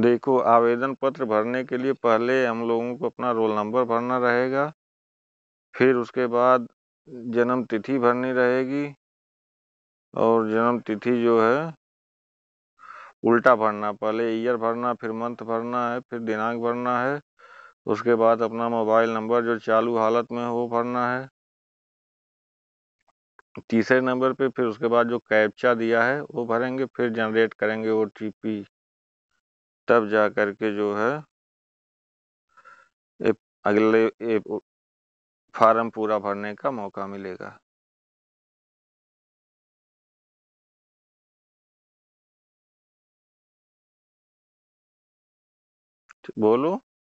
देखो आवेदन पत्र भरने के लिए पहले हम लोगों को अपना रोल नंबर भरना रहेगा फिर उसके बाद जन्म तिथि भरनी रहेगी और जन्म तिथि जो है उल्टा भरना पहले ईयर भरना फिर मंथ भरना है फिर दिनांक भरना है उसके बाद अपना मोबाइल नंबर जो चालू हालत में हो भरना है तीसरे नंबर पे फिर उसके बाद जो कैप्चा दिया है वो भरेंगे फिर जनरेट करेंगे ओ टी पी तब जा कर के जो है अगले ए, फार्म पूरा भरने का मौका मिलेगा बोलो